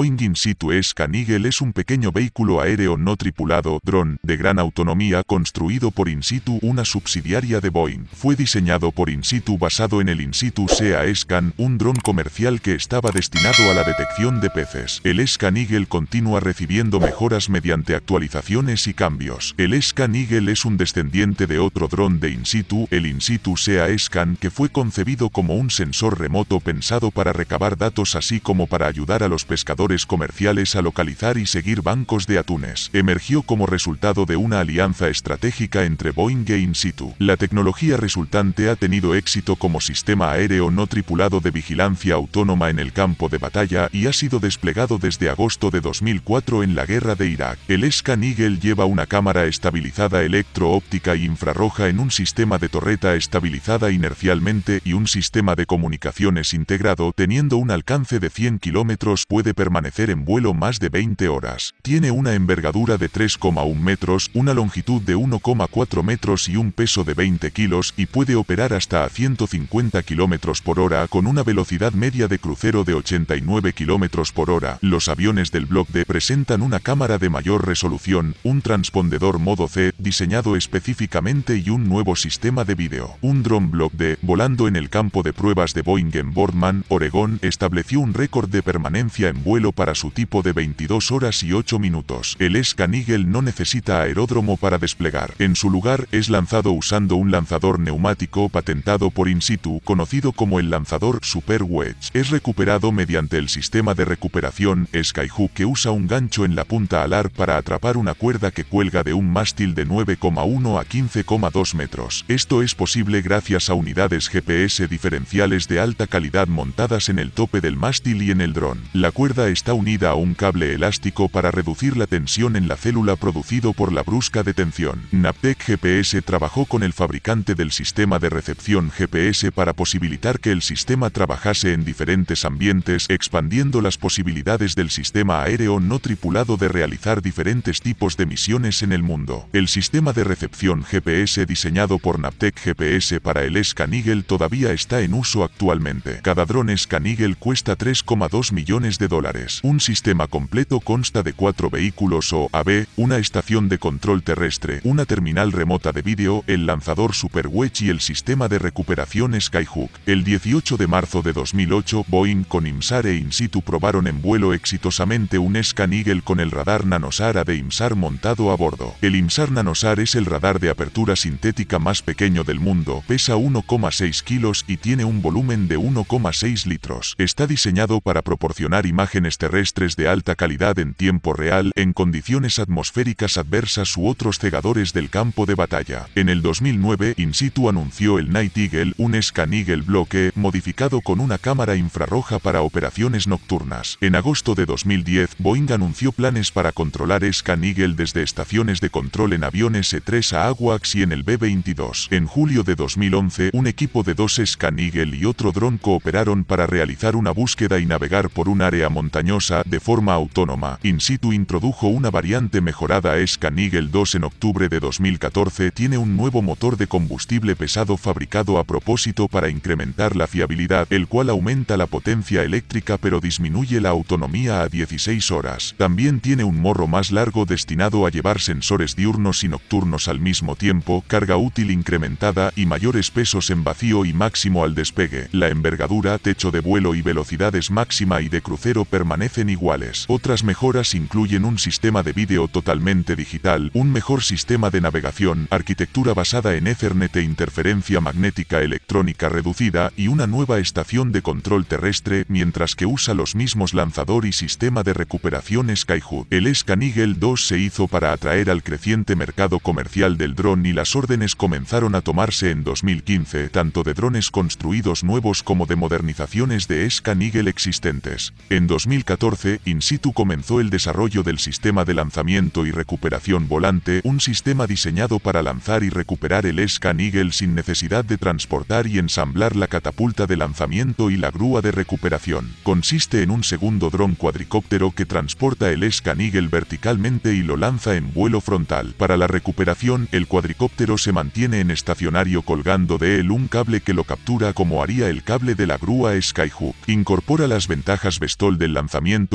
Boeing In-Situ S. es un pequeño vehículo aéreo no tripulado, dron, de gran autonomía construido por In-Situ, una subsidiaria de Boeing. Fue diseñado por In-Situ basado en el In-Situ SEA-SCAN, un dron comercial que estaba destinado a la detección de peces. El Scan Eagle continúa recibiendo mejoras mediante actualizaciones y cambios. El Scan Eagle es un descendiente de otro dron de In-Situ, el In-Situ SEA-SCAN, que fue concebido como un sensor remoto pensado para recabar datos así como para ayudar a los pescadores comerciales a localizar y seguir bancos de atunes. Emergió como resultado de una alianza estratégica entre Boeing e InSitu. La tecnología resultante ha tenido éxito como sistema aéreo no tripulado de vigilancia autónoma en el campo de batalla y ha sido desplegado desde agosto de 2004 en la guerra de Irak. El Scan Eagle lleva una cámara estabilizada electro-óptica y infrarroja en un sistema de torreta estabilizada inercialmente y un sistema de comunicaciones integrado teniendo un alcance de 100 kilómetros puede permanecer en vuelo más de 20 horas. Tiene una envergadura de 3,1 metros, una longitud de 1,4 metros y un peso de 20 kilos y puede operar hasta a 150 kilómetros por hora con una velocidad media de crucero de 89 kilómetros por hora. Los aviones del Block D presentan una cámara de mayor resolución, un transpondedor modo C diseñado específicamente y un nuevo sistema de vídeo. Un dron Block D volando en el campo de pruebas de Boeing en Boardman, Oregón, estableció un récord de permanencia en vuelo para su tipo de 22 horas y 8 minutos. El Scan no necesita aeródromo para desplegar. En su lugar, es lanzado usando un lanzador neumático patentado por InSitu, conocido como el lanzador Super Wedge. Es recuperado mediante el sistema de recuperación Skyhook que usa un gancho en la punta alar para atrapar una cuerda que cuelga de un mástil de 9,1 a 15,2 metros. Esto es posible gracias a unidades GPS diferenciales de alta calidad montadas en el tope del mástil y en el dron. La cuerda está unida a un cable elástico para reducir la tensión en la célula producido por la brusca detención. Naptec GPS trabajó con el fabricante del sistema de recepción GPS para posibilitar que el sistema trabajase en diferentes ambientes, expandiendo las posibilidades del sistema aéreo no tripulado de realizar diferentes tipos de misiones en el mundo. El sistema de recepción GPS diseñado por Naptec GPS para el ScanEagle todavía está en uso actualmente. Cada dron ScanEagle cuesta 3,2 millones de dólares. Un sistema completo consta de cuatro vehículos o OAB, una estación de control terrestre, una terminal remota de vídeo, el lanzador Super y el sistema de recuperación Skyhook. El 18 de marzo de 2008, Boeing con IMSAR e InSitu probaron en vuelo exitosamente un Scan Eagle con el radar Nanosar de IMSAR montado a bordo. El IMSAR Nanosar es el radar de apertura sintética más pequeño del mundo, pesa 1,6 kilos y tiene un volumen de 1,6 litros. Está diseñado para proporcionar imágenes terrestres de alta calidad en tiempo real en condiciones atmosféricas adversas u otros cegadores del campo de batalla. En el 2009, In situ anunció el Night Eagle, un Scan Eagle bloque modificado con una cámara infrarroja para operaciones nocturnas. En agosto de 2010, Boeing anunció planes para controlar Scan Eagle desde estaciones de control en aviones E3 a AWACS y en el B-22. En julio de 2011, un equipo de dos Scan Eagle y otro dron cooperaron para realizar una búsqueda y navegar por un área montañosa de forma autónoma. In situ introdujo una variante mejorada Escanigel 2 en octubre de 2014. Tiene un nuevo motor de combustible pesado fabricado a propósito para incrementar la fiabilidad, el cual aumenta la potencia eléctrica pero disminuye la autonomía a 16 horas. También tiene un morro más largo destinado a llevar sensores diurnos y nocturnos al mismo tiempo, carga útil incrementada y mayores pesos en vacío y máximo al despegue. La envergadura, techo de vuelo y velocidades máxima y de crucero permanente permanecen iguales. Otras mejoras incluyen un sistema de vídeo totalmente digital, un mejor sistema de navegación, arquitectura basada en Ethernet e interferencia magnética electrónica reducida y una nueva estación de control terrestre, mientras que usa los mismos lanzador y sistema de recuperación Skyhook. El Scan 2 se hizo para atraer al creciente mercado comercial del dron y las órdenes comenzaron a tomarse en 2015, tanto de drones construidos nuevos como de modernizaciones de Scan existentes. En 2015 2014, In situ comenzó el desarrollo del sistema de lanzamiento y recuperación volante, un sistema diseñado para lanzar y recuperar el Scan Eagle sin necesidad de transportar y ensamblar la catapulta de lanzamiento y la grúa de recuperación. Consiste en un segundo dron cuadricóptero que transporta el Scan Eagle verticalmente y lo lanza en vuelo frontal. Para la recuperación, el cuadricóptero se mantiene en estacionario colgando de él un cable que lo captura como haría el cable de la grúa Skyhook. Incorpora las ventajas Vestol del lanzamiento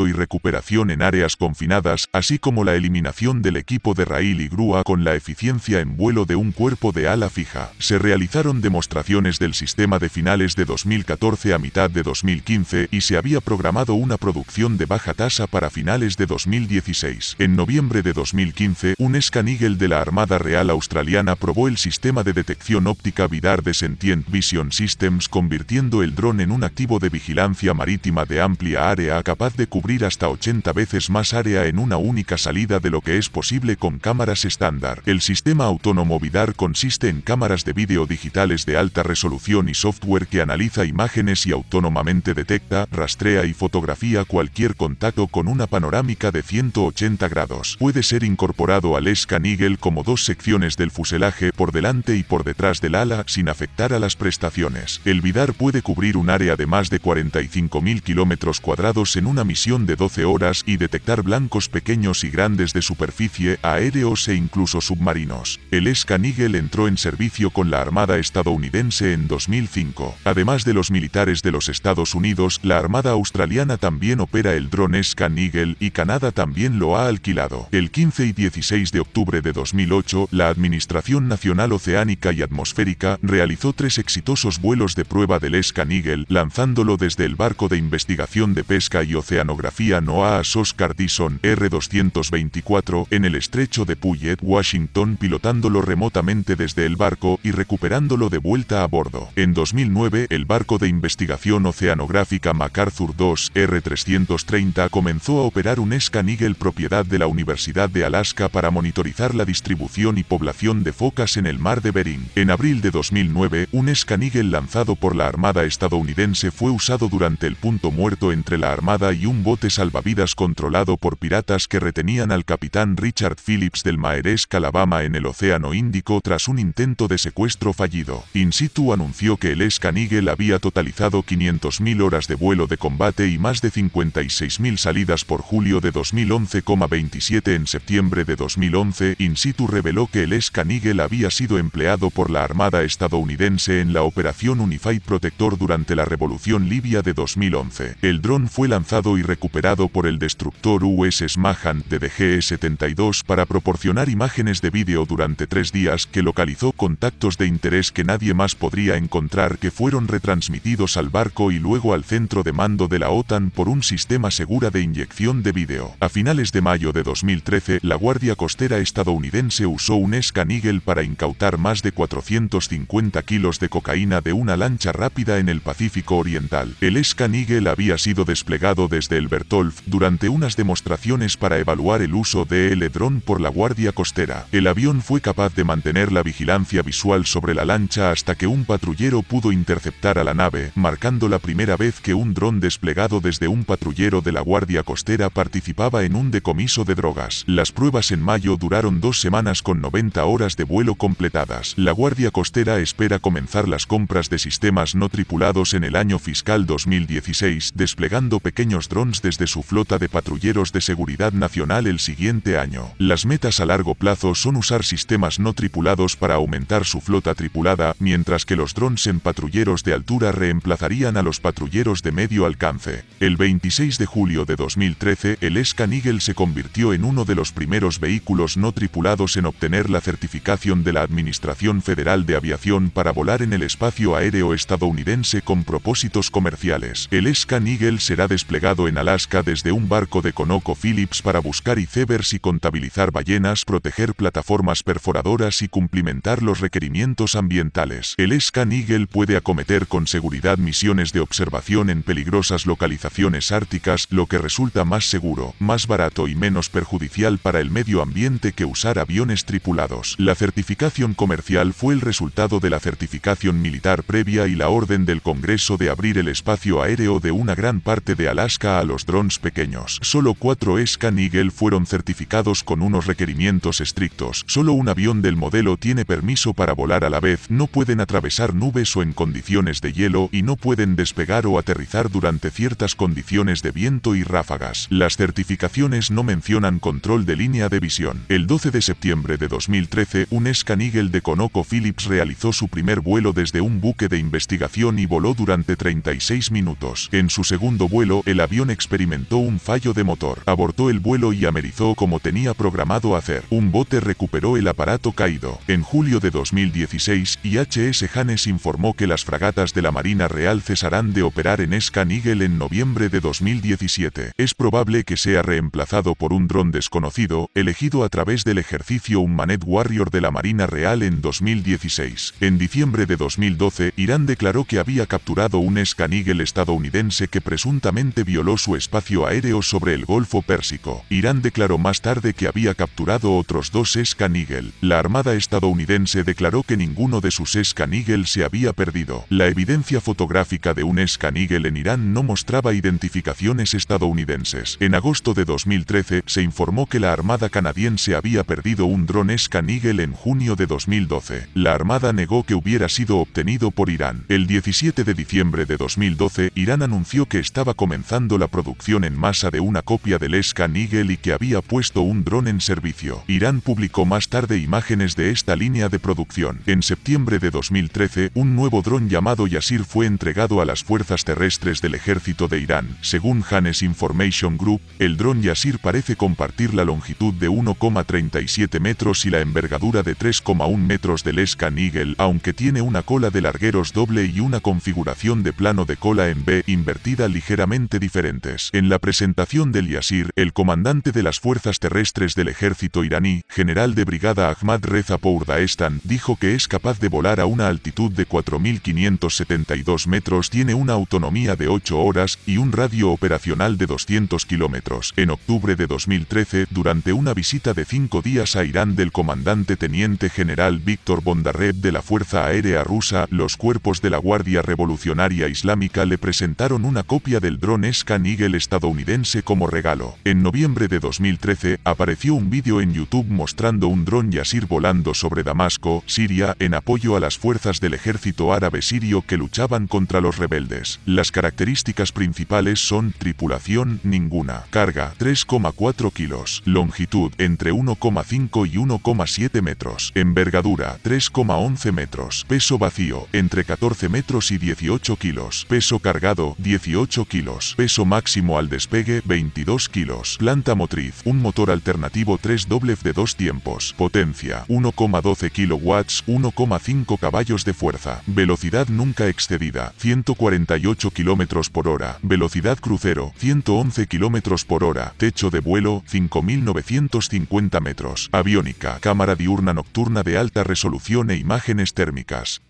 y recuperación en áreas confinadas, así como la eliminación del equipo de raíl y grúa con la eficiencia en vuelo de un cuerpo de ala fija. Se realizaron demostraciones del sistema de finales de 2014 a mitad de 2015 y se había programado una producción de baja tasa para finales de 2016. En noviembre de 2015, un Scan de la Armada Real Australiana probó el sistema de detección óptica Vidar de Sentient Vision Systems convirtiendo el dron en un activo de vigilancia marítima de amplia área capaz de cubrir hasta 80 veces más área en una única salida de lo que es posible con cámaras estándar. El sistema autónomo VIDAR consiste en cámaras de vídeo digitales de alta resolución y software que analiza imágenes y autónomamente detecta, rastrea y fotografía cualquier contacto con una panorámica de 180 grados. Puede ser incorporado al Eagle como dos secciones del fuselaje por delante y por detrás del ala sin afectar a las prestaciones. El VIDAR puede cubrir un área de más de 45.000 kilómetros cuadrados en una misión de 12 horas y detectar blancos pequeños y grandes de superficie, aéreos e incluso submarinos. El Scan entró en servicio con la Armada estadounidense en 2005. Además de los militares de los Estados Unidos, la Armada australiana también opera el dron Scan y Canadá también lo ha alquilado. El 15 y 16 de octubre de 2008, la Administración Nacional Oceánica y Atmosférica realizó tres exitosos vuelos de prueba del Scan lanzándolo desde el barco de investigación de pesca y Oceanografía NOAA Oscar Cardison R-224 en el estrecho de Puget, Washington, pilotándolo remotamente desde el barco y recuperándolo de vuelta a bordo. En 2009, el barco de investigación oceanográfica MacArthur II R-330 comenzó a operar un Scan propiedad de la Universidad de Alaska para monitorizar la distribución y población de focas en el mar de Bering. En abril de 2009, un Scan lanzado por la Armada estadounidense fue usado durante el punto muerto entre la Armada y un bote salvavidas controlado por piratas que retenían al capitán Richard Phillips del Maersk, Alabama, en el Océano Índico tras un intento de secuestro fallido. In situ anunció que el escanigel había totalizado 500.000 horas de vuelo de combate y más de 56.000 salidas por julio de 2011, 27 en septiembre de 2011. In situ reveló que el escanigel había sido empleado por la Armada estadounidense en la Operación Unified Protector durante la Revolución Libia de 2011. El dron fue lanzado y recuperado por el destructor US Mahan de DGE-72 para proporcionar imágenes de vídeo durante tres días que localizó contactos de interés que nadie más podría encontrar que fueron retransmitidos al barco y luego al centro de mando de la OTAN por un sistema segura de inyección de vídeo. A finales de mayo de 2013, la Guardia Costera estadounidense usó un Escanigel para incautar más de 450 kilos de cocaína de una lancha rápida en el Pacífico Oriental. El Escanigel había sido desplegado desde el Bertolf durante unas demostraciones para evaluar el uso de el dron por la Guardia Costera. El avión fue capaz de mantener la vigilancia visual sobre la lancha hasta que un patrullero pudo interceptar a la nave, marcando la primera vez que un dron desplegado desde un patrullero de la Guardia Costera participaba en un decomiso de drogas. Las pruebas en mayo duraron dos semanas con 90 horas de vuelo completadas. La Guardia Costera espera comenzar las compras de sistemas no tripulados en el año fiscal 2016, desplegando pequeños drones desde su flota de patrulleros de seguridad nacional el siguiente año. Las metas a largo plazo son usar sistemas no tripulados para aumentar su flota tripulada, mientras que los drones en patrulleros de altura reemplazarían a los patrulleros de medio alcance. El 26 de julio de 2013, el Scan Eagle se convirtió en uno de los primeros vehículos no tripulados en obtener la certificación de la Administración Federal de Aviación para volar en el espacio aéreo estadounidense con propósitos comerciales. El Scan Eagle será desplegado en Alaska desde un barco de Conoco para buscar icebergs y contabilizar ballenas, proteger plataformas perforadoras y cumplimentar los requerimientos ambientales. El Scan Eagle puede acometer con seguridad misiones de observación en peligrosas localizaciones árticas, lo que resulta más seguro, más barato y menos perjudicial para el medio ambiente que usar aviones tripulados. La certificación comercial fue el resultado de la certificación militar previa y la orden del Congreso de abrir el espacio aéreo de una gran parte de Alaska a los drones pequeños. Solo cuatro Scan Eagle fueron certificados con unos requerimientos estrictos. Solo un avión del modelo tiene permiso para volar a la vez, no pueden atravesar nubes o en condiciones de hielo y no pueden despegar o aterrizar durante ciertas condiciones de viento y ráfagas. Las certificaciones no mencionan control de línea de visión. El 12 de septiembre de 2013, un Scan Eagle de Conoco realizó su primer vuelo desde un buque de investigación y voló durante 36 minutos. En su segundo vuelo, el el avión experimentó un fallo de motor, abortó el vuelo y amerizó como tenía programado hacer. Un bote recuperó el aparato caído. En julio de 2016, IHS Hannes informó que las fragatas de la Marina Real cesarán de operar en Scan en noviembre de 2017. Es probable que sea reemplazado por un dron desconocido, elegido a través del ejercicio Unmanned Warrior de la Marina Real en 2016. En diciembre de 2012, Irán declaró que había capturado un Scan estadounidense que presuntamente violó su espacio aéreo sobre el Golfo Pérsico. Irán declaró más tarde que había capturado otros dos Eagle. La Armada estadounidense declaró que ninguno de sus Eagle se había perdido. La evidencia fotográfica de un Eagle en Irán no mostraba identificaciones estadounidenses. En agosto de 2013 se informó que la Armada canadiense había perdido un dron Eagle en junio de 2012. La Armada negó que hubiera sido obtenido por Irán. El 17 de diciembre de 2012, Irán anunció que estaba comenzando la producción en masa de una copia del Eska Eagle y que había puesto un dron en servicio. Irán publicó más tarde imágenes de esta línea de producción. En septiembre de 2013, un nuevo dron llamado Yasir fue entregado a las fuerzas terrestres del ejército de Irán. Según Hannes Information Group, el dron Yasir parece compartir la longitud de 1,37 metros y la envergadura de 3,1 metros del Eska aunque tiene una cola de largueros doble y una configuración de plano de cola en B invertida ligeramente diferentes. En la presentación del Yasir, el comandante de las fuerzas terrestres del ejército iraní, general de brigada Ahmad Reza Pourdaestan, dijo que es capaz de volar a una altitud de 4.572 metros, tiene una autonomía de 8 horas y un radio operacional de 200 kilómetros. En octubre de 2013, durante una visita de cinco días a Irán del comandante teniente general Víctor Bondarev de la Fuerza Aérea Rusa, los cuerpos de la Guardia Revolucionaria Islámica le presentaron una copia del dron Alaska estadounidense como regalo. En noviembre de 2013, apareció un vídeo en YouTube mostrando un dron Yasir volando sobre Damasco, Siria, en apoyo a las fuerzas del ejército árabe sirio que luchaban contra los rebeldes. Las características principales son tripulación ninguna, carga 3,4 kilos, longitud entre 1,5 y 1,7 metros, envergadura 3,11 metros, peso vacío entre 14 metros y 18 kilos, peso cargado 18 kilos, Peso máximo al despegue 22 kilos. Planta motriz. Un motor alternativo 3 w de dos tiempos. Potencia 1,12 kilowatts, 1,5 caballos de fuerza. Velocidad nunca excedida 148 km por hora. Velocidad crucero 111 km por hora. Techo de vuelo 5950 metros. Aviónica. Cámara diurna nocturna de alta resolución e imágenes térmicas.